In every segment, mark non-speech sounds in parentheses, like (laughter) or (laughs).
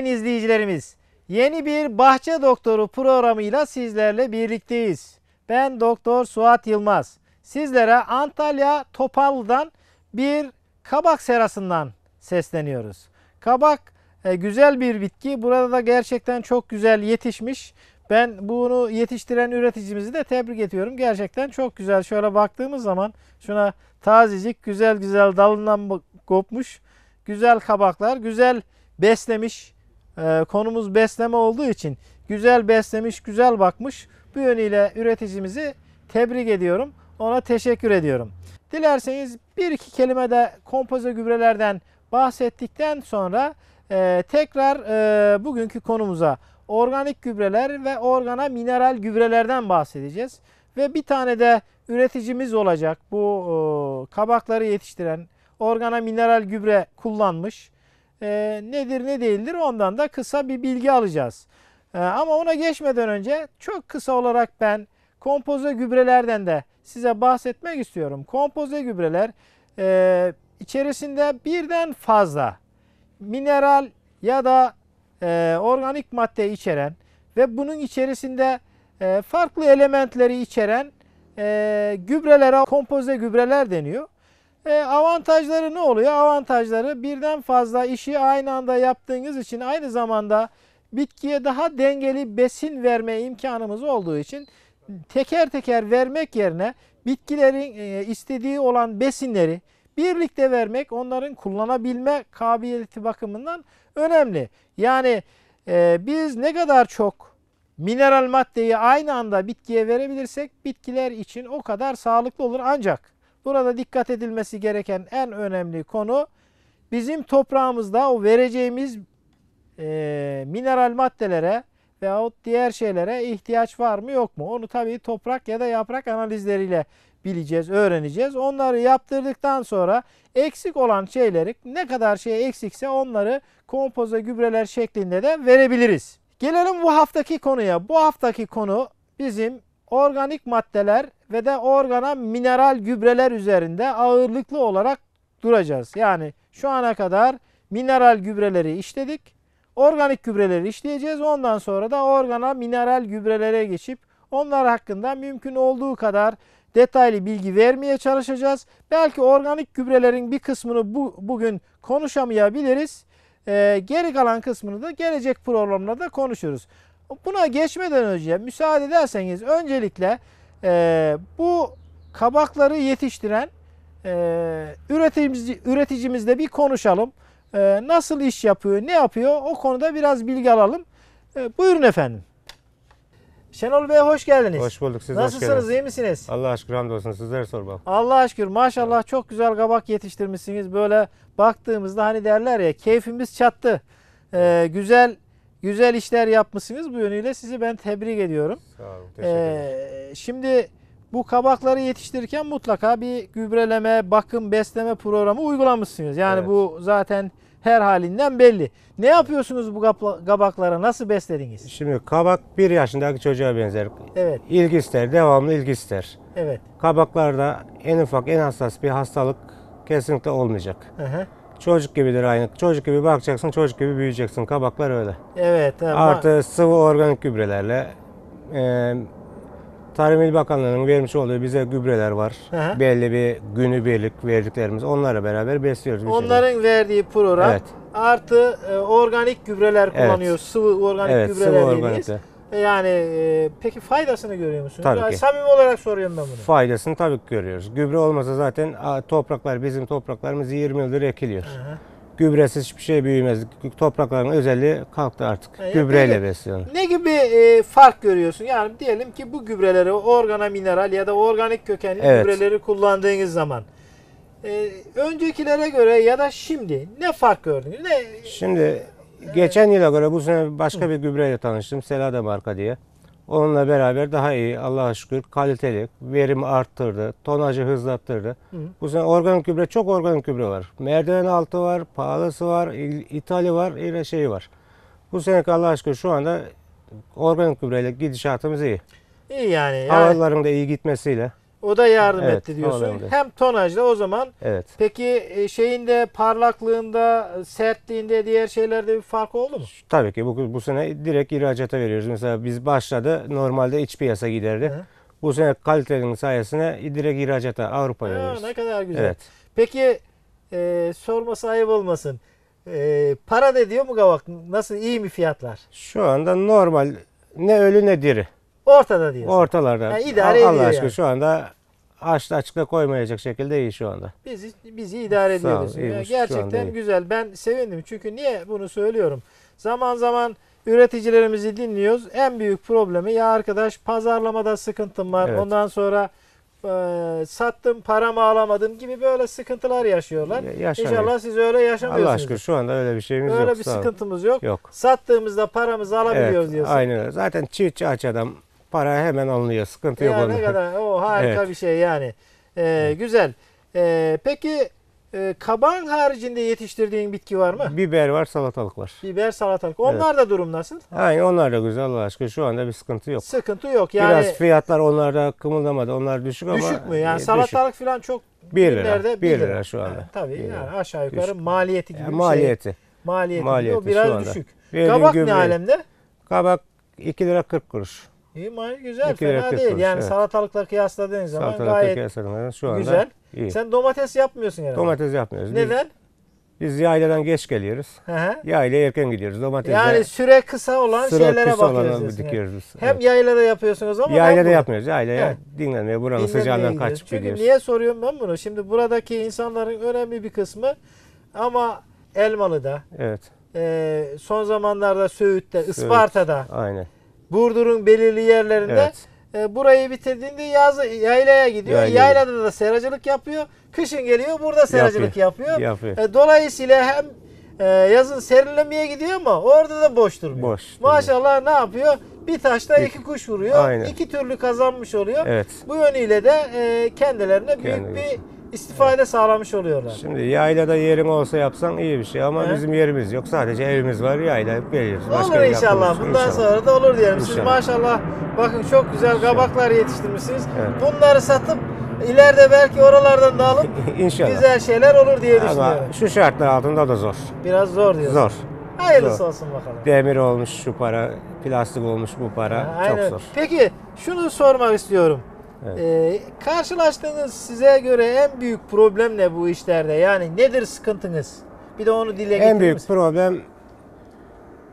sayın izleyicilerimiz. Yeni bir Bahçe Doktoru programıyla sizlerle birlikteyiz. Ben Doktor Suat Yılmaz. Sizlere Antalya Topal'dan bir kabak serasından sesleniyoruz. Kabak e, güzel bir bitki. Burada da gerçekten çok güzel yetişmiş. Ben bunu yetiştiren üreticimizi de tebrik ediyorum. Gerçekten çok güzel. Şöyle baktığımız zaman şuna tazecik güzel güzel dalından kopmuş. Güzel kabaklar, güzel beslemiş ee, konumuz besleme olduğu için güzel beslemiş, güzel bakmış. Bu yönüyle üreticimizi tebrik ediyorum. Ona teşekkür ediyorum. Dilerseniz bir iki kelime de kompoze gübrelerden bahsettikten sonra e, tekrar e, bugünkü konumuza organik gübreler ve organa mineral gübrelerden bahsedeceğiz. Ve bir tane de üreticimiz olacak bu e, kabakları yetiştiren organa mineral gübre kullanmış e, nedir ne değildir ondan da kısa bir bilgi alacağız. E, ama ona geçmeden önce çok kısa olarak ben kompoze gübrelerden de size bahsetmek istiyorum. Kompoze gübreler e, içerisinde birden fazla mineral ya da e, organik madde içeren ve bunun içerisinde e, farklı elementleri içeren e, gübrelere kompoze gübreler deniyor. E, avantajları ne oluyor? Avantajları birden fazla işi aynı anda yaptığınız için aynı zamanda bitkiye daha dengeli besin verme imkanımız olduğu için teker teker vermek yerine bitkilerin e, istediği olan besinleri birlikte vermek onların kullanabilme kabiliyeti bakımından önemli. Yani e, biz ne kadar çok mineral maddeyi aynı anda bitkiye verebilirsek bitkiler için o kadar sağlıklı olur ancak Burada dikkat edilmesi gereken en önemli konu bizim toprağımızda o vereceğimiz e, mineral maddelere veyahut diğer şeylere ihtiyaç var mı yok mu? Onu tabii toprak ya da yaprak analizleriyle bileceğiz, öğreneceğiz. Onları yaptırdıktan sonra eksik olan şeyleri ne kadar şey eksikse onları kompoze gübreler şeklinde de verebiliriz. Gelelim bu haftaki konuya. Bu haftaki konu bizim organik maddeler ve de organa mineral gübreler üzerinde ağırlıklı olarak duracağız. Yani şu ana kadar mineral gübreleri işledik. Organik gübreleri işleyeceğiz. Ondan sonra da organa mineral gübrelere geçip onlar hakkında mümkün olduğu kadar detaylı bilgi vermeye çalışacağız. Belki organik gübrelerin bir kısmını bu, bugün konuşamayabiliriz. Ee, geri kalan kısmını da gelecek programlarda konuşuruz. Buna geçmeden önce müsaade ederseniz öncelikle e, bu kabakları yetiştiren e, üreticimiz, üreticimizle bir konuşalım. E, nasıl iş yapıyor, ne yapıyor o konuda biraz bilgi alalım. E, buyurun efendim. Şenol Bey hoş geldiniz. Hoş bulduk. Siz Nasılsınız, hoş iyi misiniz? Allah aşkına hamdolsun. Sizlere sorma. Allah aşkına Maşallah çok güzel kabak yetiştirmişsiniz. Böyle baktığımızda hani derler ya keyfimiz çattı. Ee, güzel güzel işler yapmışsınız bu yönüyle sizi ben tebrik ediyorum. Sağ olun. Teşekkür Ee, şimdi bu kabakları yetiştirirken mutlaka bir gübreleme, bakım, besleme programı uygulamışsınız. Yani evet. bu zaten her halinden belli. Ne yapıyorsunuz bu kabaklara? Nasıl beslediniz? Şimdi kabak bir yaşındaki çocuğa benzer. Evet. İlgi ister, devamlı ilgi ister. Evet. Kabaklarda en ufak, en hassas bir hastalık kesinlikle olmayacak. Hı hı. Çocuk gibidir aynı. Çocuk gibi bakacaksın, çocuk gibi büyüyeceksin. Kabaklar öyle. Evet. Ama... Artı sıvı organik gübrelerle e, Tarım İl Bakanlığı'nın vermiş olduğu bize gübreler var. Aha. Belli bir günü birlik verdiklerimiz. Onlarla beraber besliyoruz. Bir Onların şekilde. verdiği program evet. artı e, organik gübreler kullanıyoruz. Evet. Sıvı organik evet, gübreler sıvı organik. E, yani e, peki faydasını görüyor musunuz? Tabii yani Samimi olarak soruyorum ben bunu. Faydasını tabii ki görüyoruz. Gübre olmasa zaten topraklar bizim topraklarımız 20 yıldır ekiliyor. hı Gübresiz hiçbir şey büyümez. Toprakların özelliği kalktı artık. Yani e, Gübreyle besliyoruz. Ne gibi e, fark görüyorsun? Yani diyelim ki bu gübreleri organa mineral ya da organik kökenli evet. gübreleri kullandığınız zaman e, öncekilere göre ya da şimdi ne fark gördünüz? Ne Şimdi Geçen yıla göre bu sene başka bir gübreyle tanıştım. Selada marka diye. Onunla beraber daha iyi Allah'a şükür kaliteli, verim arttırdı, tonajı hızlattırdı. Hı. Bu sene organik gübre çok organik gübre var. Merdiven altı var, pahalısı var, ithali var, yine şeyi var. Bu sene Allah'a şükür şu anda organik gübreyle gidişatımız iyi. İyi yani. yani. Havaların da iyi gitmesiyle. O da yardım evet, etti diyorsun. Hem tonajda o zaman. Evet. Peki e, şeyinde parlaklığında, e, sertliğinde diğer şeylerde bir fark oldu mu? Tabii ki bu, bu sene direkt ihracata veriyoruz. Mesela biz başladı normalde iç piyasa giderdi. Hı. Bu sene kalitenin sayesinde direkt ihracata Avrupa'ya veriyoruz. Ne kadar güzel. Evet. Peki e, sorması ayıp olmasın. E, para da diyor mu Gavak? Nasıl iyi mi fiyatlar? Şu anda normal ne ölü ne diri. Ortada diyorsun. Ortalarda. Yani idare Allah ediyor aşkına yani. şu anda açta açıkta koymayacak şekilde iyi şu anda. Bizi, bizi idare ediyoruz. gerçekten güzel. Ben sevindim. Çünkü niye bunu söylüyorum? Zaman zaman üreticilerimizi dinliyoruz. En büyük problemi ya arkadaş pazarlamada sıkıntım var. Evet. Ondan sonra e, sattım paramı alamadım gibi böyle sıkıntılar yaşıyorlar. Yaşamıyor. İnşallah siz öyle yaşamıyorsunuz. Allah aşkına şu anda öyle bir şeyimiz öyle yok. Öyle bir sıkıntımız yok. yok. Sattığımızda paramızı alabiliyoruz evet, diyorsun. Aynen öyle. Zaten çiftçi aç adam para hemen alınıyor. Sıkıntı ya yok ne kadar o harika Evet. bir şey yani. Ee, güzel. Ee, peki e, kaban haricinde yetiştirdiğin bitki var mı? Biber var, salatalık var. Biber, salatalık. Onlar da durum nasıl? Yani onlar da güzel Allah aşkına şu anda bir sıkıntı yok. Sıkıntı yok. Yani Biraz fiyatlar onlarda kımıldamadı. Onlar düşük, ama düşük mü? e, Yani düşük. salatalık falan çok Bir. lira. nerede? Bir lira. lira şu anda. Ha, tabii Bir yani aşağı yukarı Düşük. maliyeti gibi Yani bir şey. maliyeti. Maliyeti, maliyeti şu biraz anda. düşük. Verdiğin Kabak ne gübreyi- alemde? Kabak 2 lira 40 kuruş. İyi güzel İki fena değil. Sonuç, yani evet. salatalıkla kıyasladığın zaman salatalıkla gayet kıyasladığın şu anda güzel. Iyi. Sen domates yapmıyorsun herhalde. Domates yapmıyoruz. Neden? Biz, biz yayladan geç geliyoruz. Hı-hı. erken gidiyoruz. Domates yani süre kısa olan süre şeylere kısa bakıyoruz. Olan dikiyoruz. Yani. Hem evet. yaylada yapıyorsunuz ama yaylada yapmıyoruz. Yaylaya He. dinlenmeye buranın dinlenmeye sıcağından kaçıp Çünkü gidiyoruz. niye soruyorum ben bunu? Şimdi buradaki insanların önemli bir kısmı ama Elmalı'da. Evet. E, son zamanlarda Söğüt'te, Söğüt. Isparta'da. Aynen Burdur'un belirli yerlerinde evet. e, burayı bitirdiğinde yaz, yaylaya gidiyor. Yayla. Yaylada da seracılık yapıyor. Kışın geliyor burada seracılık yapıyor. yapıyor. yapıyor. E, dolayısıyla hem e, yazın serinlemeye gidiyor ama orada da boş durmuyor. Boş. Maşallah ne yapıyor? Bir taşta iki kuş vuruyor. Aynen. İki türlü kazanmış oluyor. Evet. Bu yönüyle de e, kendilerine büyük Kendimiz. bir istifade evet. sağlamış oluyorlar. Şimdi yaylada yerin olsa yapsan iyi bir şey ama He? bizim yerimiz yok. Sadece evimiz var yayla hep geliyoruz. Başka olur inşallah. Bundan sonra da olur diyelim. İnşallah. Siz maşallah bakın çok güzel kabaklar yetiştirmişsiniz. Evet. Bunları satıp ileride belki oralardan da alıp (laughs) inşallah. güzel şeyler olur diye ama düşünüyorum. Şu şartlar altında da zor. Biraz zor diyorsun. Zor. Hayırlısı zor. olsun bakalım. Demir olmuş şu para, plastik olmuş bu para. Ha, aynen. Çok zor. Peki şunu sormak istiyorum. Evet. Ee, karşılaştığınız size göre en büyük problem ne bu işlerde? Yani nedir sıkıntınız? Bir de onu dile getirir En büyük problem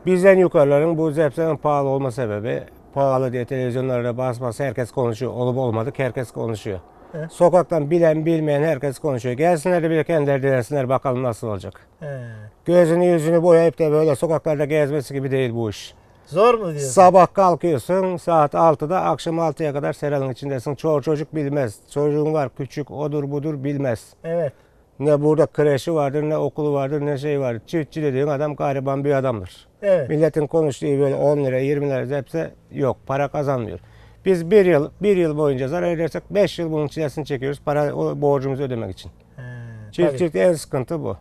bizden yukarıların bu zepsenin pahalı olma sebebi. Pahalı diye televizyonlarda bas bas herkes konuşuyor. Olup olmadık herkes konuşuyor. He. Sokaktan bilen bilmeyen herkes konuşuyor. Gelsinler de bir kendileri denesinler bakalım nasıl olacak. He. Gözünü yüzünü boyayıp da böyle sokaklarda gezmesi gibi değil bu iş. Zor mu diyorsun? Sabah kalkıyorsun saat 6'da akşam 6'ya kadar seranın içindesin. Çoğu çocuk bilmez. Çocuğun var küçük odur budur bilmez. Evet. Ne burada kreşi vardır ne okulu vardır ne şey vardır. Çiftçi dediğin adam gariban bir adamdır. Evet. Milletin konuştuğu böyle 10 lira 20 lira hepsi yok para kazanmıyor. Biz bir yıl bir yıl boyunca zarar edersek 5 yıl bunun çilesini çekiyoruz para o borcumuzu ödemek için. He, en sıkıntı bu.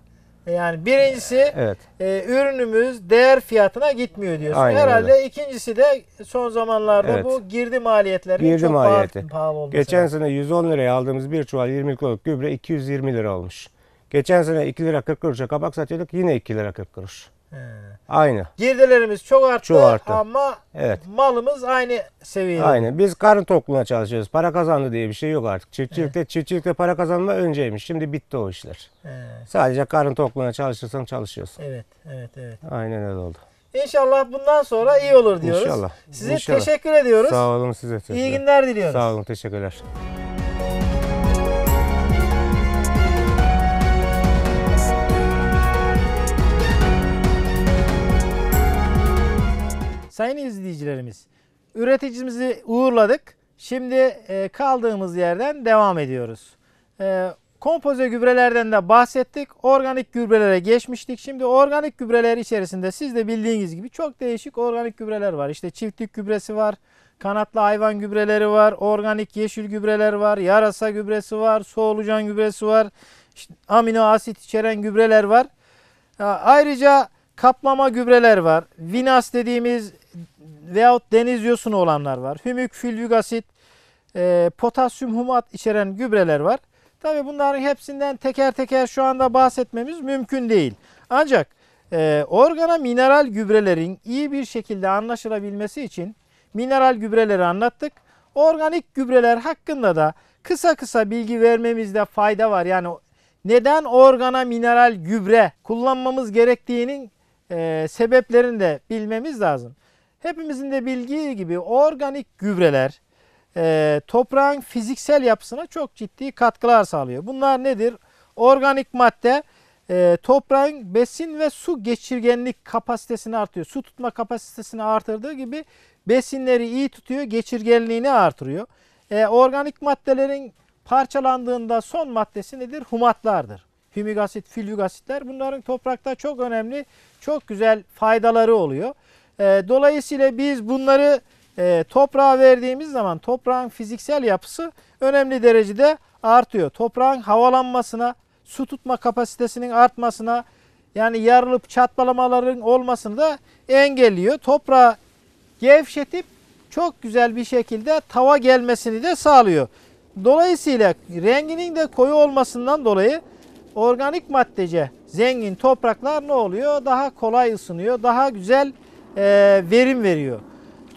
Yani birincisi evet. e, ürünümüz değer fiyatına gitmiyor diyorsun. Aynen Herhalde öyle. ikincisi de son zamanlarda evet. bu girdi maliyetlerinin girdi çok maliyeti. pahalı, olması. Geçen sene 110 liraya aldığımız bir çuval 20 kiloluk gübre 220 lira olmuş. Geçen sene 2 lira 40 kuruşa kabak satıyorduk yine 2 lira 40 kuruş. Aynı. Girdilerimiz çok arttı, çok arttı. ama evet. malımız aynı seviyede. Aynı. Biz karın tokluğuna çalışıyoruz. Para kazandı diye bir şey yok artık. Çiftçilikte, He. çiftçilikte para kazanma önceymiş. Şimdi bitti o işler. He. Sadece karın tokluğuna çalışırsan çalışıyorsun. Evet, evet, evet. Aynen öyle oldu. İnşallah bundan sonra iyi olur diyoruz. İnşallah. Size İnşallah. teşekkür ediyoruz. Sağ olun size. Teşekkür. İyi günler diliyoruz. Sağ olun, teşekkürler. Sayın izleyicilerimiz, üreticimizi uğurladık. Şimdi e, kaldığımız yerden devam ediyoruz. E, kompoze gübrelerden de bahsettik. Organik gübrelere geçmiştik. Şimdi organik gübreler içerisinde siz de bildiğiniz gibi çok değişik organik gübreler var. İşte çiftlik gübresi var, kanatlı hayvan gübreleri var, organik yeşil gübreler var, yarasa gübresi var, soğulucan gübresi var, işte amino asit içeren gübreler var. Ayrıca kaplama gübreler var. Vinas dediğimiz veyahut deniz yosunu olanlar var. Hümük, fülyük asit, e, potasyum humat içeren gübreler var. Tabi bunların hepsinden teker teker şu anda bahsetmemiz mümkün değil. Ancak e, organa mineral gübrelerin iyi bir şekilde anlaşılabilmesi için mineral gübreleri anlattık. Organik gübreler hakkında da kısa kısa bilgi vermemizde fayda var. Yani neden organa mineral gübre kullanmamız gerektiğinin e, sebeplerini de bilmemiz lazım. Hepimizin de bildiği gibi organik gübreler e, toprağın fiziksel yapısına çok ciddi katkılar sağlıyor. Bunlar nedir? Organik madde e, toprağın besin ve su geçirgenlik kapasitesini artıyor. Su tutma kapasitesini artırdığı gibi besinleri iyi tutuyor, geçirgenliğini artırıyor. E, organik maddelerin parçalandığında son maddesi nedir? Humatlardır. Hümik asit, bunların toprakta çok önemli, çok güzel faydaları oluyor. Ee, dolayısıyla biz bunları e, toprağa verdiğimiz zaman toprağın fiziksel yapısı önemli derecede artıyor. Toprağın havalanmasına, su tutma kapasitesinin artmasına, yani yarılıp çatlamaların olmasını da engelliyor. Toprağı gevşetip çok güzel bir şekilde tava gelmesini de sağlıyor. Dolayısıyla renginin de koyu olmasından dolayı organik maddece zengin topraklar ne oluyor? Daha kolay ısınıyor, daha güzel e, verim veriyor.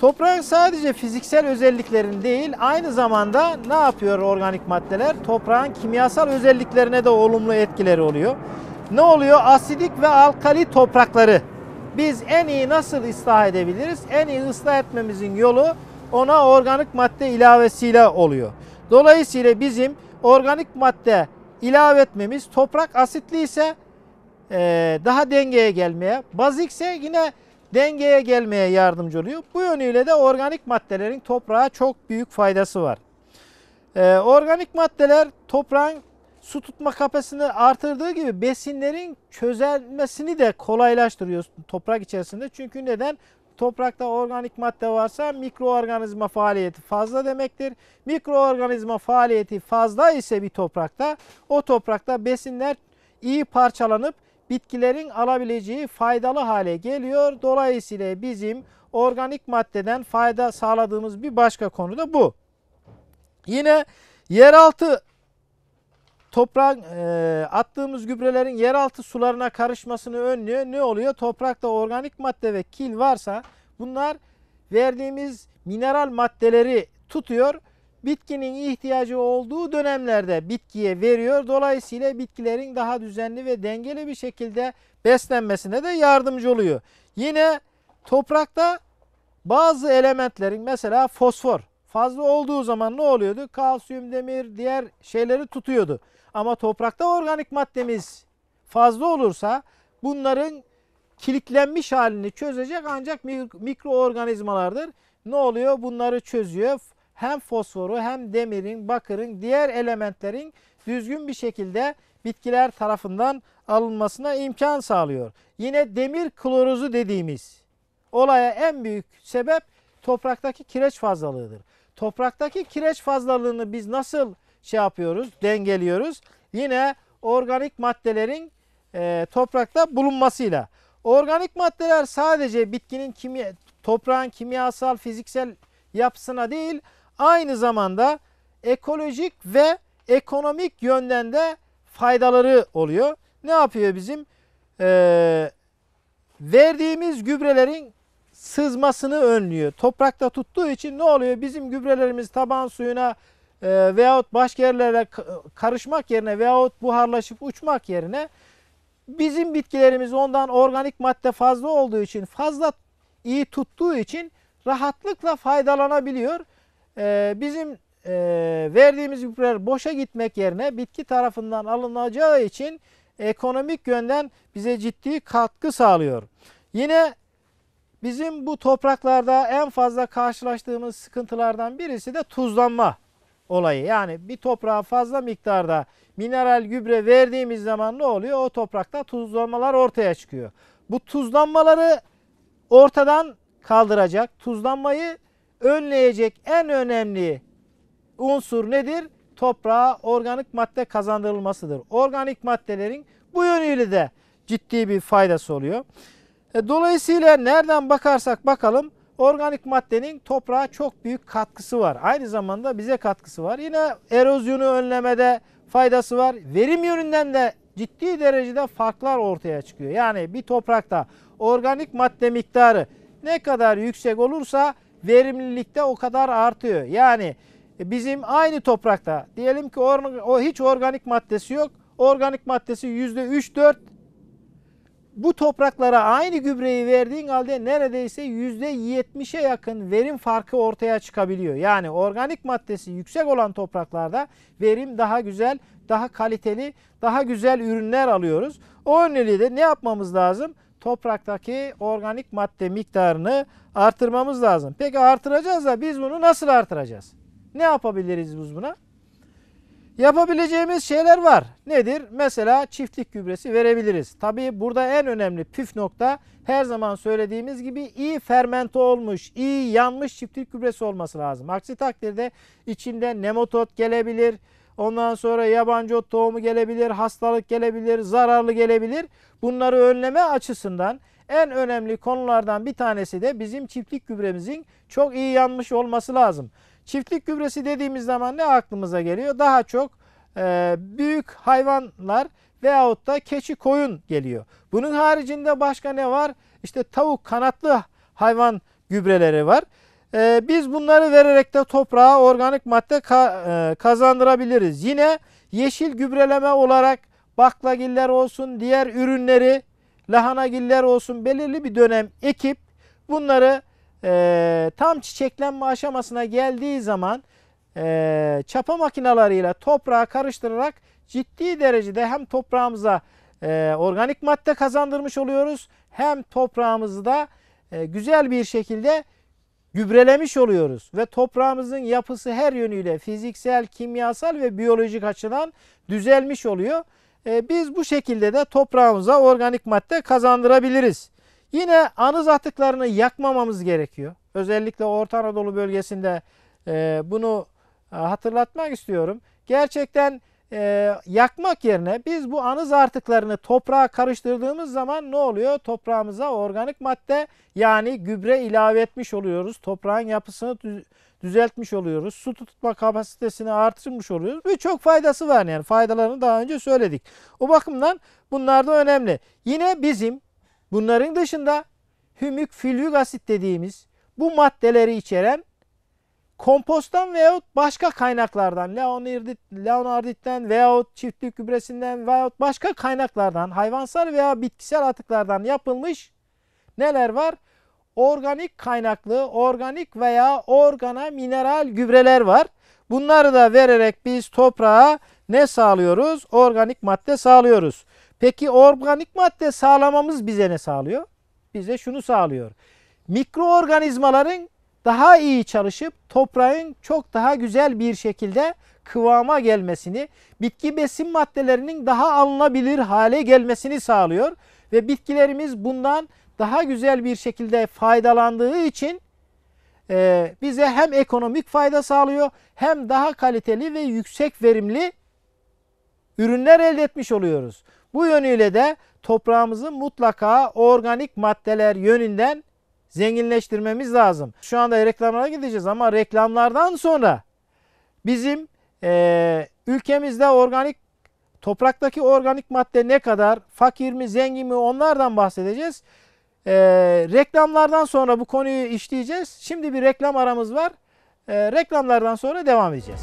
Toprak sadece fiziksel özelliklerin değil aynı zamanda ne yapıyor organik maddeler? Toprağın kimyasal özelliklerine de olumlu etkileri oluyor. Ne oluyor? Asidik ve alkali toprakları biz en iyi nasıl ıslah edebiliriz? En iyi ıslah etmemizin yolu ona organik madde ilavesiyle oluyor. Dolayısıyla bizim organik madde ilave etmemiz toprak asitli ise e, daha dengeye gelmeye, bazik ise yine dengeye gelmeye yardımcı oluyor. Bu yönüyle de organik maddelerin toprağa çok büyük faydası var. Ee, organik maddeler toprağın su tutma kapasını artırdığı gibi besinlerin çözelmesini de kolaylaştırıyor toprak içerisinde. Çünkü neden? Toprakta organik madde varsa mikroorganizma faaliyeti fazla demektir. Mikroorganizma faaliyeti fazla ise bir toprakta o toprakta besinler iyi parçalanıp bitkilerin alabileceği faydalı hale geliyor. Dolayısıyla bizim organik maddeden fayda sağladığımız bir başka konu da bu. Yine yeraltı toprağa e, attığımız gübrelerin yeraltı sularına karışmasını önlüyor. Ne oluyor? Toprakta organik madde ve kil varsa bunlar verdiğimiz mineral maddeleri tutuyor bitkinin ihtiyacı olduğu dönemlerde bitkiye veriyor. Dolayısıyla bitkilerin daha düzenli ve dengeli bir şekilde beslenmesine de yardımcı oluyor. Yine toprakta bazı elementlerin mesela fosfor fazla olduğu zaman ne oluyordu? Kalsiyum, demir, diğer şeyleri tutuyordu. Ama toprakta organik maddemiz fazla olursa bunların kilitlenmiş halini çözecek ancak mikroorganizmalardır. Ne oluyor? Bunları çözüyor hem fosforu hem demirin, bakırın, diğer elementlerin düzgün bir şekilde bitkiler tarafından alınmasına imkan sağlıyor. Yine demir kloruzu dediğimiz olaya en büyük sebep topraktaki kireç fazlalığıdır. Topraktaki kireç fazlalığını biz nasıl şey yapıyoruz, dengeliyoruz? Yine organik maddelerin e, toprakta bulunmasıyla. Organik maddeler sadece bitkinin kimya, toprağın kimyasal, fiziksel yapısına değil, aynı zamanda ekolojik ve ekonomik yönden de faydaları oluyor. Ne yapıyor bizim? Ee, verdiğimiz gübrelerin sızmasını önlüyor. Toprakta tuttuğu için ne oluyor? Bizim gübrelerimiz taban suyuna e, veyahut başka yerlere karışmak yerine veyahut buharlaşıp uçmak yerine bizim bitkilerimiz ondan organik madde fazla olduğu için fazla iyi tuttuğu için rahatlıkla faydalanabiliyor. Ee, bizim e, verdiğimiz gübreler boşa gitmek yerine bitki tarafından alınacağı için ekonomik yönden bize ciddi katkı sağlıyor. Yine bizim bu topraklarda en fazla karşılaştığımız sıkıntılardan birisi de tuzlanma olayı. Yani bir toprağa fazla miktarda mineral gübre verdiğimiz zaman ne oluyor? O toprakta tuzlanmalar ortaya çıkıyor. Bu tuzlanmaları ortadan kaldıracak, tuzlanmayı önleyecek en önemli unsur nedir? Toprağa organik madde kazandırılmasıdır. Organik maddelerin bu yönüyle de ciddi bir faydası oluyor. E, dolayısıyla nereden bakarsak bakalım organik maddenin toprağa çok büyük katkısı var. Aynı zamanda bize katkısı var. Yine erozyonu önlemede faydası var. Verim yönünden de ciddi derecede farklar ortaya çıkıyor. Yani bir toprakta organik madde miktarı ne kadar yüksek olursa verimlilikte o kadar artıyor. Yani e, bizim aynı toprakta diyelim ki or, o hiç organik maddesi yok. Organik maddesi yüzde üç dört. Bu topraklara aynı gübreyi verdiğin halde neredeyse yüzde yetmişe yakın verim farkı ortaya çıkabiliyor. Yani organik maddesi yüksek olan topraklarda verim daha güzel, daha kaliteli, daha güzel ürünler alıyoruz. O öneriyle de ne yapmamız lazım? topraktaki organik madde miktarını artırmamız lazım. Peki artıracağız da biz bunu nasıl artıracağız? Ne yapabiliriz biz buna? Yapabileceğimiz şeyler var. Nedir? Mesela çiftlik gübresi verebiliriz. Tabii burada en önemli püf nokta her zaman söylediğimiz gibi iyi fermente olmuş, iyi yanmış çiftlik gübresi olması lazım. Aksi takdirde içinde nematot gelebilir, Ondan sonra yabancı ot tohumu gelebilir, hastalık gelebilir, zararlı gelebilir. Bunları önleme açısından en önemli konulardan bir tanesi de bizim çiftlik gübremizin çok iyi yanmış olması lazım. Çiftlik gübresi dediğimiz zaman ne aklımıza geliyor? Daha çok e, büyük hayvanlar veyahut da keçi koyun geliyor. Bunun haricinde başka ne var? İşte tavuk kanatlı hayvan gübreleri var. E, biz bunları vererek de toprağa organik madde ka, e, kazandırabiliriz. Yine yeşil gübreleme olarak baklagiller olsun, diğer ürünleri, lahanagiller olsun belirli bir dönem ekip bunları e, tam çiçeklenme aşamasına geldiği zaman e, çapa makinalarıyla toprağa karıştırarak ciddi derecede hem toprağımıza e, organik madde kazandırmış oluyoruz hem toprağımızı da e, güzel bir şekilde gübrelemiş oluyoruz ve toprağımızın yapısı her yönüyle fiziksel, kimyasal ve biyolojik açıdan düzelmiş oluyor. E, biz bu şekilde de toprağımıza organik madde kazandırabiliriz. Yine anız atıklarını yakmamamız gerekiyor. Özellikle Orta Anadolu bölgesinde e, bunu e, hatırlatmak istiyorum. Gerçekten e, yakmak yerine biz bu anız artıklarını toprağa karıştırdığımız zaman ne oluyor? Toprağımıza organik madde yani gübre ilave etmiş oluyoruz. Toprağın yapısını düzeltmiş oluyoruz. Su tutma kapasitesini artırmış oluyoruz. Ve çok faydası var yani faydalarını daha önce söyledik. O bakımdan bunlar da önemli. Yine bizim bunların dışında hümük filyük asit dediğimiz bu maddeleri içeren komposttan veyahut başka kaynaklardan Leonardit, Leonardit'ten veyahut çiftlik gübresinden veyahut başka kaynaklardan hayvansal veya bitkisel atıklardan yapılmış neler var? Organik kaynaklı, organik veya organa mineral gübreler var. Bunları da vererek biz toprağa ne sağlıyoruz? Organik madde sağlıyoruz. Peki organik madde sağlamamız bize ne sağlıyor? Bize şunu sağlıyor. Mikroorganizmaların daha iyi çalışıp toprağın çok daha güzel bir şekilde kıvama gelmesini, bitki besin maddelerinin daha alınabilir hale gelmesini sağlıyor ve bitkilerimiz bundan daha güzel bir şekilde faydalandığı için e, bize hem ekonomik fayda sağlıyor hem daha kaliteli ve yüksek verimli ürünler elde etmiş oluyoruz. Bu yönüyle de toprağımızın mutlaka organik maddeler yönünden zenginleştirmemiz lazım. Şu anda reklamlara gideceğiz ama reklamlardan sonra bizim e, ülkemizde organik topraktaki organik madde ne kadar fakir mi zengin mi onlardan bahsedeceğiz. E, reklamlardan sonra bu konuyu işleyeceğiz. Şimdi bir reklam aramız var. E, reklamlardan sonra devam edeceğiz.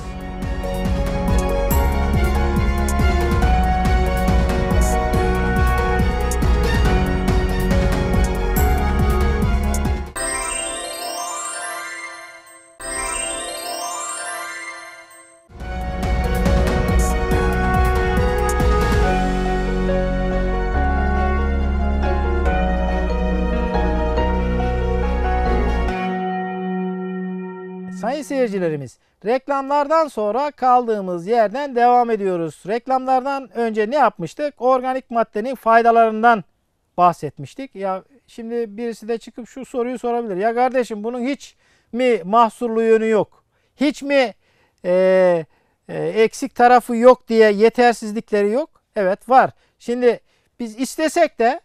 sayın seyircilerimiz. Reklamlardan sonra kaldığımız yerden devam ediyoruz. Reklamlardan önce ne yapmıştık? Organik maddenin faydalarından bahsetmiştik. Ya şimdi birisi de çıkıp şu soruyu sorabilir. Ya kardeşim bunun hiç mi mahsurlu yönü yok? Hiç mi e, e, eksik tarafı yok diye yetersizlikleri yok? Evet var. Şimdi biz istesek de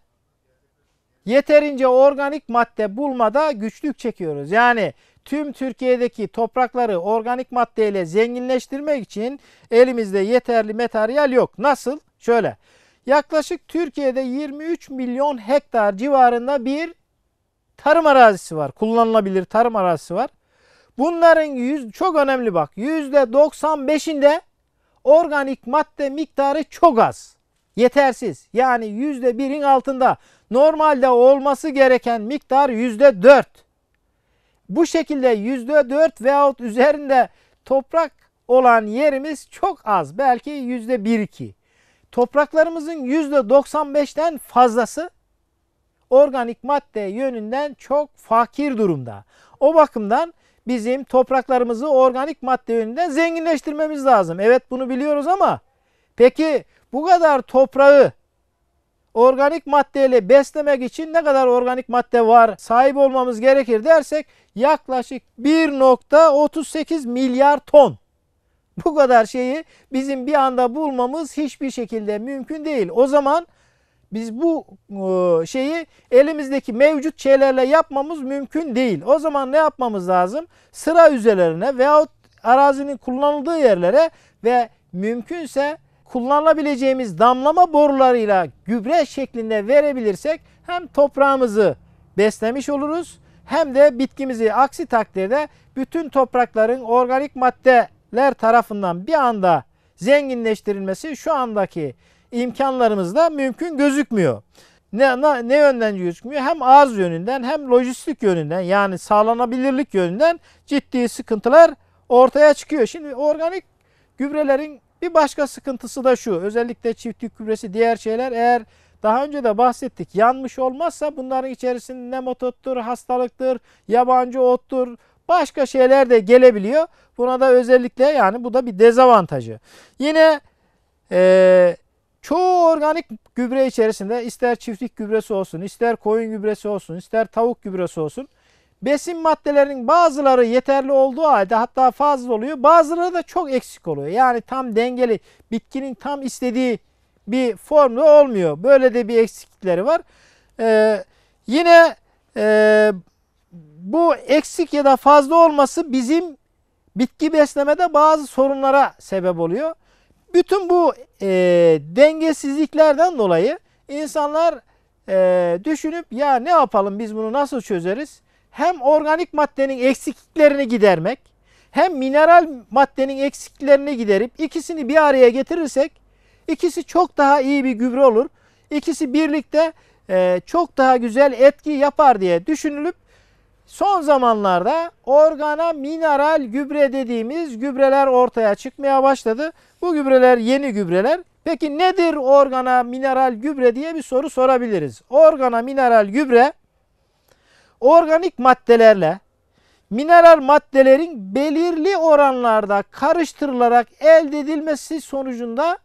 yeterince organik madde bulmada güçlük çekiyoruz. Yani tüm Türkiye'deki toprakları organik maddeyle zenginleştirmek için elimizde yeterli materyal yok. Nasıl? Şöyle. Yaklaşık Türkiye'de 23 milyon hektar civarında bir tarım arazisi var. Kullanılabilir tarım arazisi var. Bunların yüz, çok önemli bak %95'inde organik madde miktarı çok az. Yetersiz. Yani %1'in altında. Normalde olması gereken miktar %4. Bu şekilde yüzde dört veyahut üzerinde toprak olan yerimiz çok az. Belki yüzde bir iki. Topraklarımızın yüzde doksan beşten fazlası organik madde yönünden çok fakir durumda. O bakımdan bizim topraklarımızı organik madde yönünden zenginleştirmemiz lazım. Evet bunu biliyoruz ama peki bu kadar toprağı organik maddeyle beslemek için ne kadar organik madde var sahip olmamız gerekir dersek yaklaşık 1.38 milyar ton. Bu kadar şeyi bizim bir anda bulmamız hiçbir şekilde mümkün değil. O zaman biz bu e, şeyi elimizdeki mevcut şeylerle yapmamız mümkün değil. O zaman ne yapmamız lazım? Sıra üzelerine veyahut arazinin kullanıldığı yerlere ve mümkünse kullanabileceğimiz damlama borularıyla gübre şeklinde verebilirsek hem toprağımızı beslemiş oluruz hem de bitkimizi aksi takdirde bütün toprakların organik maddeler tarafından bir anda zenginleştirilmesi şu andaki imkanlarımızda mümkün gözükmüyor. Ne, ne, ne yönden gözükmüyor? Hem arz yönünden hem lojistik yönünden yani sağlanabilirlik yönünden ciddi sıkıntılar ortaya çıkıyor. Şimdi organik gübrelerin bir başka sıkıntısı da şu. Özellikle çiftlik gübresi diğer şeyler eğer daha önce de bahsettik yanmış olmazsa bunların içerisinde nematottur, hastalıktır, yabancı ottur, başka şeyler de gelebiliyor. Buna da özellikle yani bu da bir dezavantajı. Yine e, çoğu organik gübre içerisinde ister çiftlik gübresi olsun, ister koyun gübresi olsun, ister tavuk gübresi olsun besin maddelerinin bazıları yeterli olduğu halde hatta fazla oluyor. Bazıları da çok eksik oluyor. Yani tam dengeli bitkinin tam istediği bir formda olmuyor. Böyle de bir eksiklikleri var. Ee, yine e, bu eksik ya da fazla olması bizim bitki beslemede bazı sorunlara sebep oluyor. Bütün bu e, dengesizliklerden dolayı insanlar e, düşünüp ya ne yapalım biz bunu nasıl çözeriz? hem organik maddenin eksikliklerini gidermek hem mineral maddenin eksikliklerini giderip ikisini bir araya getirirsek ikisi çok daha iyi bir gübre olur. İkisi birlikte e, çok daha güzel etki yapar diye düşünülüp son zamanlarda organa mineral gübre dediğimiz gübreler ortaya çıkmaya başladı. Bu gübreler yeni gübreler. Peki nedir organa mineral gübre diye bir soru sorabiliriz. Organa mineral gübre organik maddelerle mineral maddelerin belirli oranlarda karıştırılarak elde edilmesi sonucunda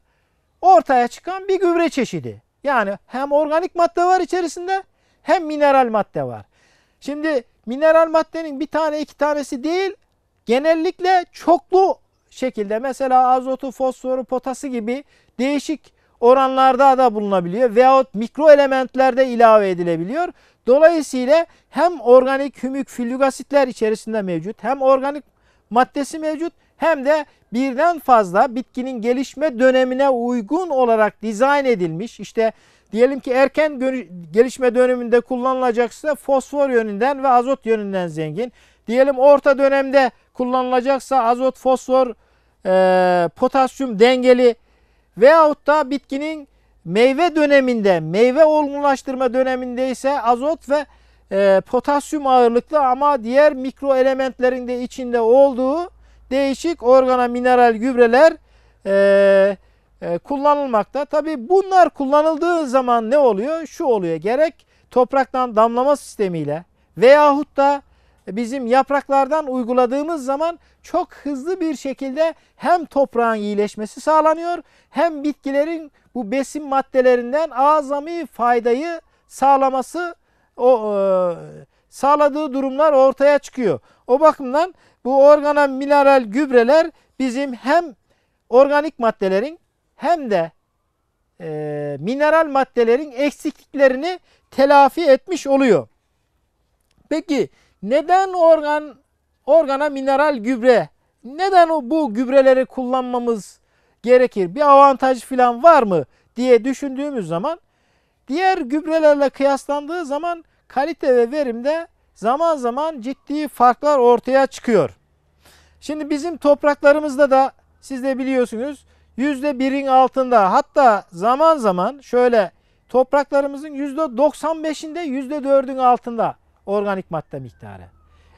ortaya çıkan bir gübre çeşidi. Yani hem organik madde var içerisinde hem mineral madde var. Şimdi mineral maddenin bir tane iki tanesi değil genellikle çoklu şekilde mesela azotu, fosforu, potası gibi değişik oranlarda da bulunabiliyor veyahut mikro elementlerde ilave edilebiliyor. Dolayısıyla hem organik hümük füllük içerisinde mevcut hem organik maddesi mevcut hem de birden fazla bitkinin gelişme dönemine uygun olarak dizayn edilmiş İşte diyelim ki erken gelişme döneminde kullanılacaksa fosfor yönünden ve azot yönünden zengin. Diyelim orta dönemde kullanılacaksa azot, fosfor, e, potasyum dengeli veyahut da bitkinin Meyve döneminde, meyve olgunlaştırma döneminde ise azot ve e, potasyum ağırlıklı ama diğer mikro elementlerin de içinde olduğu değişik organa mineral gübreler e, e, kullanılmakta. Tabi bunlar kullanıldığı zaman ne oluyor? Şu oluyor. Gerek topraktan damlama sistemiyle veyahut da bizim yapraklardan uyguladığımız zaman çok hızlı bir şekilde hem toprağın iyileşmesi sağlanıyor hem bitkilerin bu besin maddelerinden azami faydayı sağlaması o e, sağladığı durumlar ortaya çıkıyor. O bakımdan bu organa mineral gübreler bizim hem organik maddelerin hem de e, mineral maddelerin eksikliklerini telafi etmiş oluyor. Peki neden organ organa mineral gübre neden o bu gübreleri kullanmamız gerekir? Bir avantaj falan var mı diye düşündüğümüz zaman diğer gübrelerle kıyaslandığı zaman kalite ve verimde zaman zaman ciddi farklar ortaya çıkıyor. Şimdi bizim topraklarımızda da siz de biliyorsunuz yüzde birin altında hatta zaman zaman şöyle topraklarımızın yüzde 95'inde yüzde dördün altında organik madde miktarı.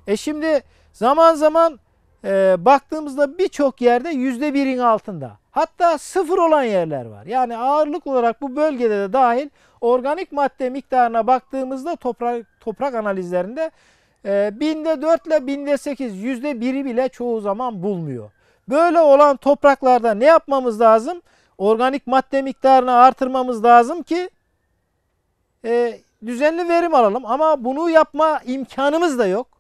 E şimdi zaman zaman e, baktığımızda birçok yerde yüzde birin altında. Hatta sıfır olan yerler var. Yani ağırlık olarak bu bölgede de dahil organik madde miktarına baktığımızda toprak, toprak analizlerinde e, binde 4 ile binde sekiz yüzde biri bile çoğu zaman bulmuyor. Böyle olan topraklarda ne yapmamız lazım? Organik madde miktarını artırmamız lazım ki e, düzenli verim alalım. Ama bunu yapma imkanımız da yok.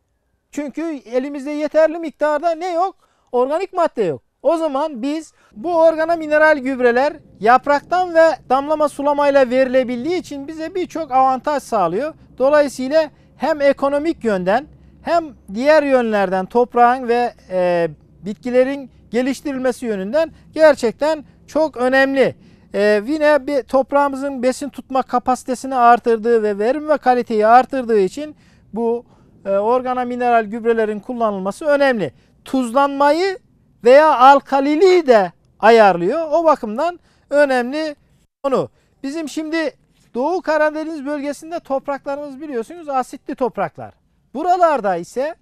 Çünkü elimizde yeterli miktarda ne yok? Organik madde yok. O zaman biz bu organa mineral gübreler yapraktan ve damlama sulamayla verilebildiği için bize birçok avantaj sağlıyor. Dolayısıyla hem ekonomik yönden hem diğer yönlerden toprağın ve e, bitkilerin geliştirilmesi yönünden gerçekten çok önemli. Ee, yine bir toprağımızın besin tutma kapasitesini artırdığı ve verim ve kaliteyi artırdığı için bu ee, organa mineral gübrelerin kullanılması önemli. Tuzlanmayı veya alkaliliği de ayarlıyor. O bakımdan önemli konu. Bizim şimdi Doğu Karadeniz bölgesinde topraklarımız biliyorsunuz asitli topraklar. Buralarda ise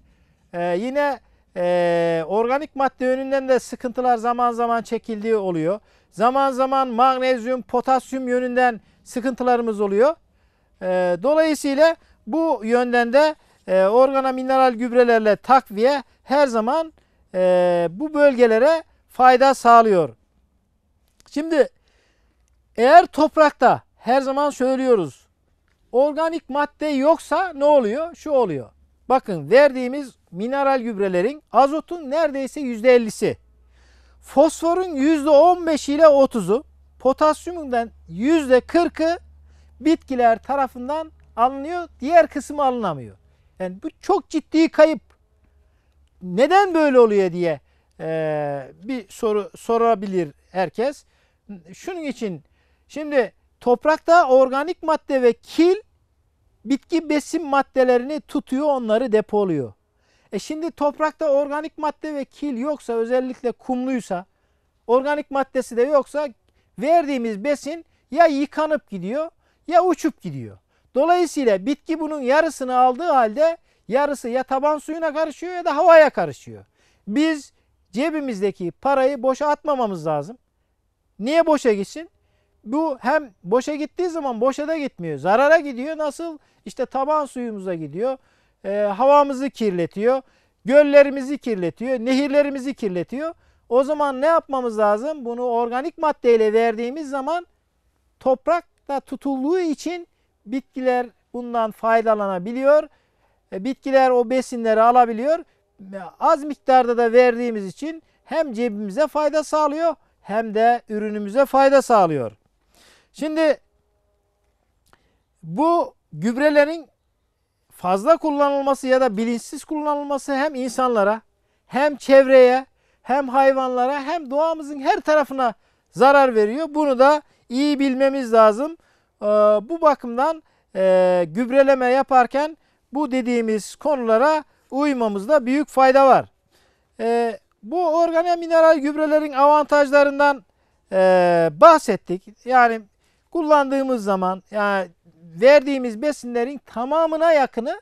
e, yine e, organik madde yönünden de sıkıntılar zaman zaman çekildiği oluyor. Zaman zaman magnezyum, potasyum yönünden sıkıntılarımız oluyor. E, dolayısıyla bu yönden de e, organa mineral gübrelerle takviye her zaman e, bu bölgelere fayda sağlıyor. Şimdi eğer toprakta her zaman söylüyoruz organik madde yoksa ne oluyor? Şu oluyor. Bakın verdiğimiz mineral gübrelerin azotun neredeyse %50'si, fosforun %15 ile 30'u, potasyumundan %40'ı bitkiler tarafından alınıyor, diğer kısmı alınamıyor. Yani bu çok ciddi kayıp. Neden böyle oluyor diye e, bir soru sorabilir herkes. Şunun için şimdi toprakta organik madde ve kil bitki besin maddelerini tutuyor onları depoluyor. E şimdi toprakta organik madde ve kil yoksa özellikle kumluysa organik maddesi de yoksa verdiğimiz besin ya yıkanıp gidiyor ya uçup gidiyor. Dolayısıyla bitki bunun yarısını aldığı halde yarısı ya taban suyuna karışıyor ya da havaya karışıyor. Biz cebimizdeki parayı boşa atmamamız lazım. Niye boşa gitsin? Bu hem boşa gittiği zaman boşa da gitmiyor. Zarara gidiyor. Nasıl? İşte taban suyumuza gidiyor. E, havamızı kirletiyor. Göllerimizi kirletiyor. Nehirlerimizi kirletiyor. O zaman ne yapmamız lazım? Bunu organik maddeyle verdiğimiz zaman toprakta tutulduğu için bitkiler bundan faydalanabiliyor. E, bitkiler o besinleri alabiliyor. E, az miktarda da verdiğimiz için hem cebimize fayda sağlıyor hem de ürünümüze fayda sağlıyor. Şimdi bu gübrelerin fazla kullanılması ya da bilinçsiz kullanılması hem insanlara hem çevreye hem hayvanlara hem doğamızın her tarafına zarar veriyor. Bunu da iyi bilmemiz lazım. Ee, bu bakımdan e, gübreleme yaparken bu dediğimiz konulara uymamızda büyük fayda var. E, bu organik mineral gübrelerin avantajlarından e, bahsettik. Yani kullandığımız zaman yani verdiğimiz besinlerin tamamına yakını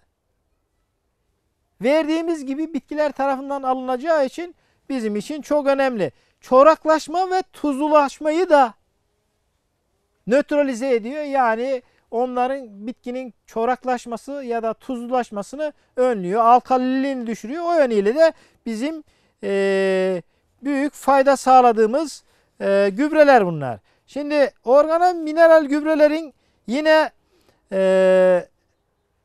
verdiğimiz gibi bitkiler tarafından alınacağı için bizim için çok önemli. Çoraklaşma ve tuzlulaşmayı da nötralize ediyor. Yani onların bitkinin çoraklaşması ya da tuzlulaşmasını önlüyor. Alkaliliğini düşürüyor. O yönüyle de bizim e, büyük fayda sağladığımız e, gübreler bunlar. Şimdi organik mineral gübrelerin yine e,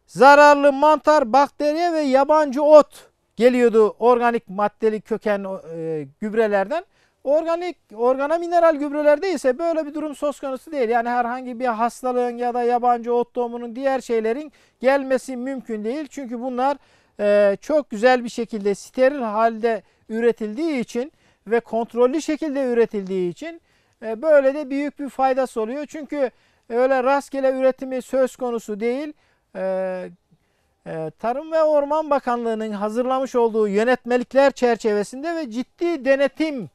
zararlı mantar, bakteriye ve yabancı ot geliyordu organik maddeli köken e, gübrelerden. Organik, organa mineral gübrelerde ise böyle bir durum söz konusu değil. Yani herhangi bir hastalığın ya da yabancı ot tohumunun diğer şeylerin gelmesi mümkün değil. Çünkü bunlar e, çok güzel bir şekilde steril halde üretildiği için ve kontrollü şekilde üretildiği için e, böyle de büyük bir faydası oluyor. Çünkü öyle rastgele üretimi söz konusu değil. E, Tarım ve Orman Bakanlığı'nın hazırlamış olduğu yönetmelikler çerçevesinde ve ciddi denetim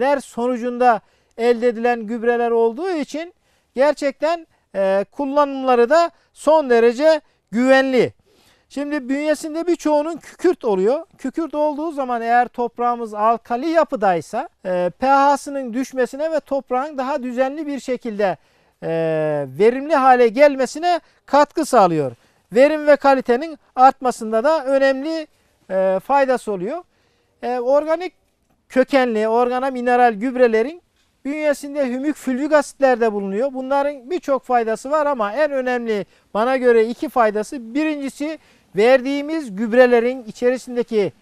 ler sonucunda elde edilen gübreler olduğu için gerçekten e, kullanımları da son derece güvenli. Şimdi bünyesinde birçoğunun kükürt oluyor. Kükürt olduğu zaman eğer toprağımız alkali yapıdaysa e, pH'sının düşmesine ve toprağın daha düzenli bir şekilde e, verimli hale gelmesine katkı sağlıyor. Verim ve kalitenin artmasında da önemli e, faydası oluyor. E, organik kökenli organa mineral gübrelerin bünyesinde hümük fülyük asitler de bulunuyor. Bunların birçok faydası var ama en önemli bana göre iki faydası. Birincisi verdiğimiz gübrelerin içerisindeki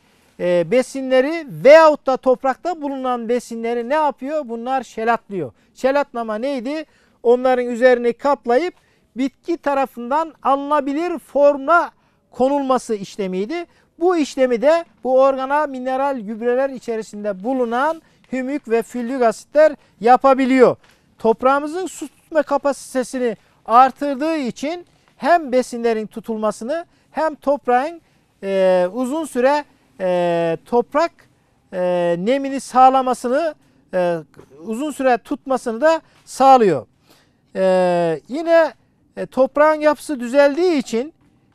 e, besinleri veyahut da toprakta bulunan besinleri ne yapıyor? Bunlar şelatlıyor. Şelatlama neydi? Onların üzerine kaplayıp bitki tarafından alınabilir formla konulması işlemiydi. Bu işlemi de bu organa mineral gübreler içerisinde bulunan hümük ve füllük asitler yapabiliyor. Toprağımızın su tutma kapasitesini artırdığı için hem besinlerin tutulmasını hem toprağın e, uzun süre e, toprak e, nemini sağlamasını e, uzun süre tutmasını da sağlıyor. E, yine e, toprağın yapısı düzeldiği için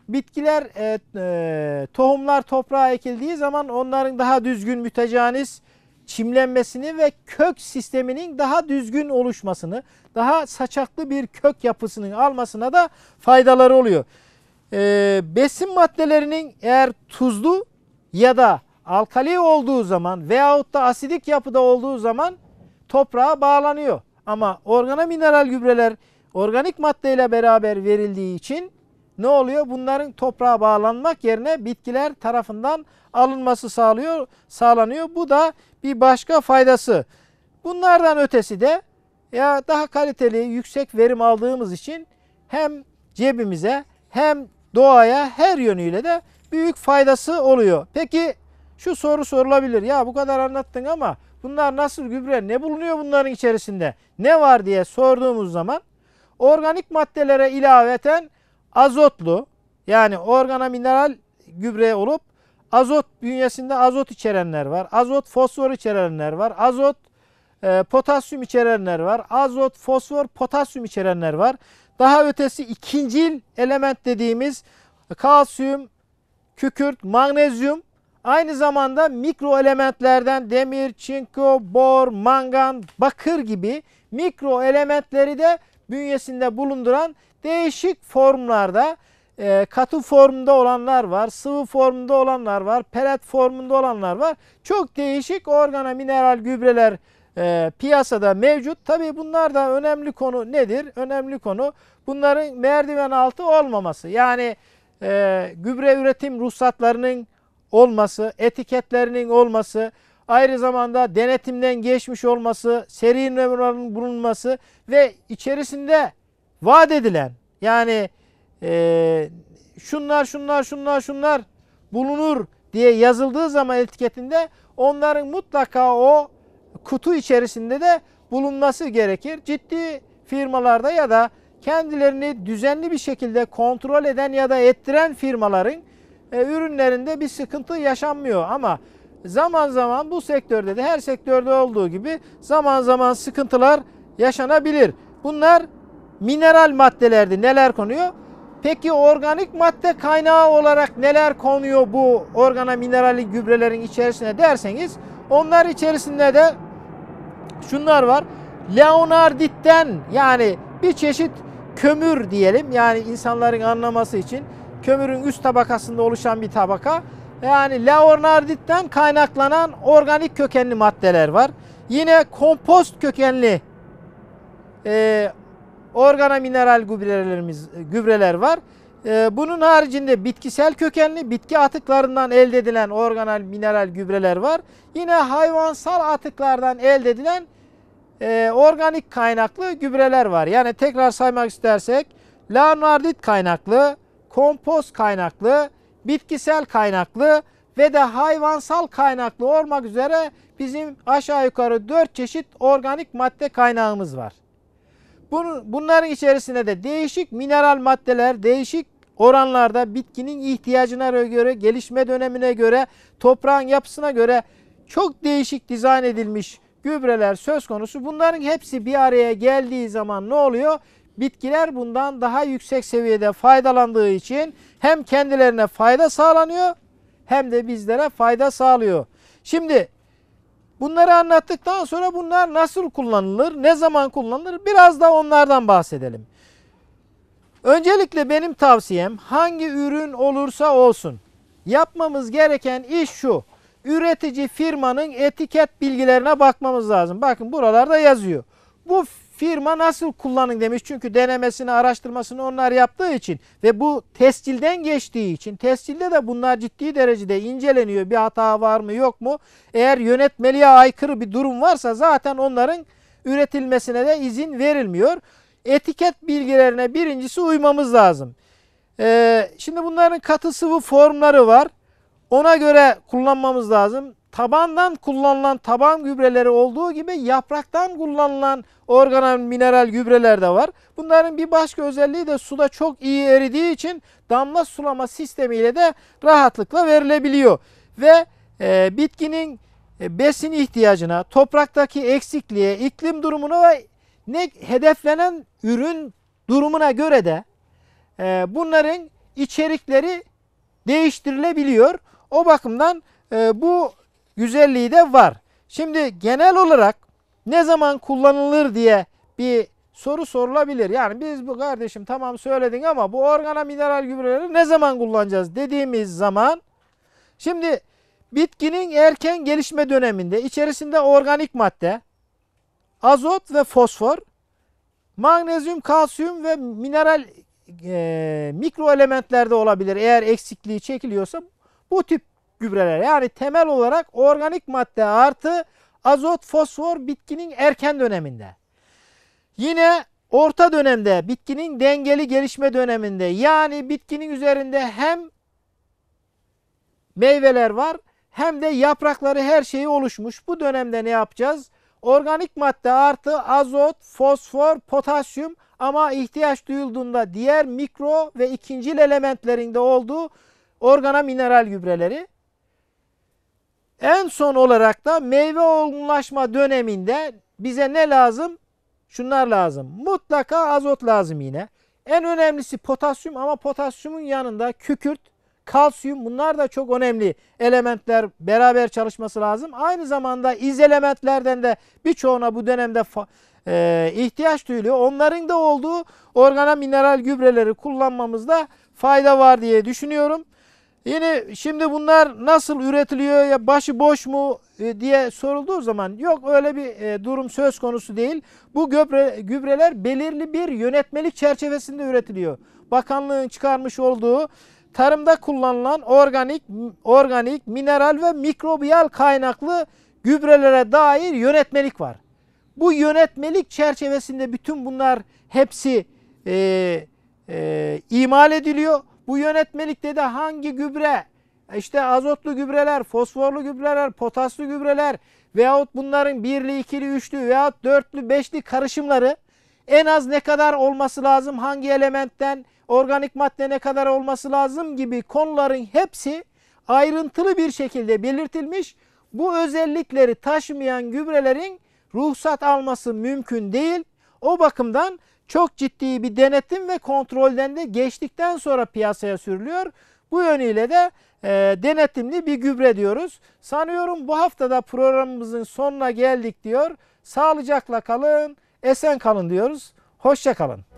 Bitkiler, e, e, tohumlar toprağa ekildiği zaman onların daha düzgün mütecaniz çimlenmesini ve kök sisteminin daha düzgün oluşmasını, daha saçaklı bir kök yapısının almasına da faydaları oluyor. E, besin maddelerinin eğer tuzlu ya da alkali olduğu zaman veyahut da asidik yapıda olduğu zaman toprağa bağlanıyor. Ama organa mineral gübreler organik maddeyle beraber verildiği için ne oluyor? Bunların toprağa bağlanmak yerine bitkiler tarafından alınması sağlıyor, sağlanıyor. Bu da bir başka faydası. Bunlardan ötesi de ya daha kaliteli, yüksek verim aldığımız için hem cebimize hem doğaya her yönüyle de büyük faydası oluyor. Peki şu soru sorulabilir. Ya bu kadar anlattın ama bunlar nasıl gübre? Ne bulunuyor bunların içerisinde? Ne var diye sorduğumuz zaman organik maddelere ilaveten azotlu yani organa mineral gübre olup azot bünyesinde azot içerenler var. Azot fosfor içerenler var. Azot e, potasyum içerenler var. Azot, fosfor, potasyum içerenler var. Daha ötesi ikincil element dediğimiz kalsiyum, kükürt, magnezyum aynı zamanda mikro elementlerden demir, çinko, bor, mangan, bakır gibi mikro elementleri de bünyesinde bulunduran Değişik formlarda e, katı formda olanlar var, sıvı formda olanlar var, pelet formunda olanlar var. Çok değişik organa mineral gübreler e, piyasada mevcut. Tabi bunlar da önemli konu nedir? Önemli konu bunların merdiven altı olmaması. Yani e, gübre üretim ruhsatlarının olması, etiketlerinin olması, aynı zamanda denetimden geçmiş olması, seri numaraların bulunması ve içerisinde vaat edilen yani e, şunlar şunlar şunlar şunlar bulunur diye yazıldığı zaman etiketinde onların mutlaka o kutu içerisinde de bulunması gerekir. Ciddi firmalarda ya da kendilerini düzenli bir şekilde kontrol eden ya da ettiren firmaların e, ürünlerinde bir sıkıntı yaşanmıyor ama zaman zaman bu sektörde de her sektörde olduğu gibi zaman zaman sıkıntılar yaşanabilir. Bunlar mineral maddelerde neler konuyor? Peki organik madde kaynağı olarak neler konuyor bu organa minerali gübrelerin içerisine derseniz onlar içerisinde de şunlar var. Leonarditten yani bir çeşit kömür diyelim yani insanların anlaması için kömürün üst tabakasında oluşan bir tabaka. Yani leonarditten kaynaklanan organik kökenli maddeler var. Yine kompost kökenli e, organa mineral gübrelerimiz e, gübreler var. E, bunun haricinde bitkisel kökenli bitki atıklarından elde edilen organal mineral gübreler var. Yine hayvansal atıklardan elde edilen e, organik kaynaklı gübreler var. Yani tekrar saymak istersek lanardit kaynaklı, kompost kaynaklı, bitkisel kaynaklı ve de hayvansal kaynaklı olmak üzere bizim aşağı yukarı 4 çeşit organik madde kaynağımız var. Bunların içerisinde de değişik mineral maddeler, değişik oranlarda bitkinin ihtiyacına göre, gelişme dönemine göre, toprağın yapısına göre çok değişik dizayn edilmiş gübreler söz konusu. Bunların hepsi bir araya geldiği zaman ne oluyor? Bitkiler bundan daha yüksek seviyede faydalandığı için hem kendilerine fayda sağlanıyor hem de bizlere fayda sağlıyor. Şimdi Bunları anlattıktan sonra bunlar nasıl kullanılır, ne zaman kullanılır biraz da onlardan bahsedelim. Öncelikle benim tavsiyem hangi ürün olursa olsun yapmamız gereken iş şu. Üretici firmanın etiket bilgilerine bakmamız lazım. Bakın buralarda yazıyor. Bu firma nasıl kullanın demiş. Çünkü denemesini, araştırmasını onlar yaptığı için ve bu tescilden geçtiği için tescilde de bunlar ciddi derecede inceleniyor. Bir hata var mı yok mu? Eğer yönetmeliğe aykırı bir durum varsa zaten onların üretilmesine de izin verilmiyor. Etiket bilgilerine birincisi uymamız lazım. Ee, şimdi bunların katı sıvı formları var. Ona göre kullanmamız lazım tabandan kullanılan taban gübreleri olduğu gibi yapraktan kullanılan organik mineral gübreler de var. Bunların bir başka özelliği de suda çok iyi eridiği için damla sulama sistemiyle de rahatlıkla verilebiliyor. Ve e, bitkinin e, besin ihtiyacına, topraktaki eksikliğe, iklim durumuna ve ne hedeflenen ürün durumuna göre de e, bunların içerikleri değiştirilebiliyor. O bakımdan e, bu 150'yi de var. Şimdi genel olarak ne zaman kullanılır diye bir soru sorulabilir. Yani biz bu kardeşim tamam söyledin ama bu organa mineral gübreleri ne zaman kullanacağız dediğimiz zaman şimdi bitkinin erken gelişme döneminde içerisinde organik madde, azot ve fosfor, magnezyum, kalsiyum ve mineral e, mikro elementlerde olabilir. Eğer eksikliği çekiliyorsa bu tip gübreler. Yani temel olarak organik madde artı azot, fosfor bitkinin erken döneminde. Yine orta dönemde bitkinin dengeli gelişme döneminde yani bitkinin üzerinde hem meyveler var hem de yaprakları her şeyi oluşmuş. Bu dönemde ne yapacağız? Organik madde artı azot, fosfor, potasyum ama ihtiyaç duyulduğunda diğer mikro ve ikincil elementlerinde olduğu organa mineral gübreleri en son olarak da meyve olgunlaşma döneminde bize ne lazım? Şunlar lazım. Mutlaka azot lazım yine. En önemlisi potasyum ama potasyumun yanında kükürt, kalsiyum bunlar da çok önemli elementler beraber çalışması lazım. Aynı zamanda iz elementlerden de birçoğuna bu dönemde e, ihtiyaç duyuluyor. Onların da olduğu organa mineral gübreleri kullanmamızda fayda var diye düşünüyorum. Yine şimdi bunlar nasıl üretiliyor ya başı boş mu e, diye sorulduğu zaman yok öyle bir e, durum söz konusu değil. Bu gübre, gübreler belirli bir yönetmelik çerçevesinde üretiliyor. Bakanlığın çıkarmış olduğu tarımda kullanılan organik, organik, mineral ve mikrobiyal kaynaklı gübrelere dair yönetmelik var. Bu yönetmelik çerçevesinde bütün bunlar hepsi e, e, imal ediliyor bu yönetmelikte de hangi gübre, işte azotlu gübreler, fosforlu gübreler, potaslı gübreler veyahut bunların birli, ikili, üçlü veyahut dörtlü, beşli karışımları en az ne kadar olması lazım, hangi elementten, organik madde ne kadar olması lazım gibi konuların hepsi ayrıntılı bir şekilde belirtilmiş. Bu özellikleri taşımayan gübrelerin ruhsat alması mümkün değil. O bakımdan çok ciddi bir denetim ve kontrolden de geçtikten sonra piyasaya sürülüyor. Bu yönüyle de e, denetimli bir gübre diyoruz. Sanıyorum bu haftada programımızın sonuna geldik diyor. Sağlıcakla kalın, esen kalın diyoruz. Hoşça kalın.